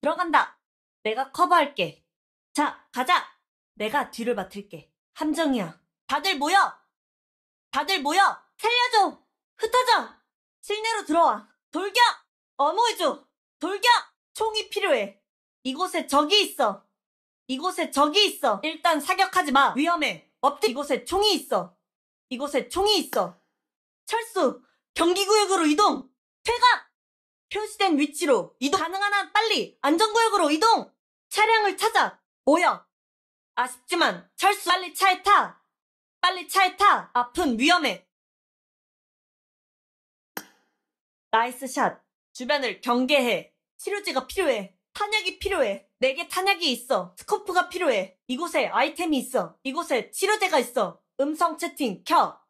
들어간다. 내가 커버할게. 자, 가자. 내가 뒤를 맡을게. 함정이야. 다들 모여! 다들 모여! 살려줘! 흩어져! 실내로 들어와. 돌격! 어무해줘! 돌격! 총이 필요해. 이곳에 적이 있어. 이곳에 적이 있어. 일단 사격하지 마. 위험해. 업드 이곳에 총이 있어. 이곳에 총이 있어. 철수! 경기구역으로 이동! 표시된 위치로 이동 가능한 한 빨리 안전구역으로 이동! 차량을 찾아! 모여! 아쉽지만 철수 빨리 차에 타! 빨리 차에 타! 아픈 위험해! 나이스 샷! 주변을 경계해! 치료제가 필요해! 탄약이 필요해! 내게 탄약이 있어! 스코프가 필요해! 이곳에 아이템이 있어! 이곳에 치료제가 있어! 음성 채팅 켜!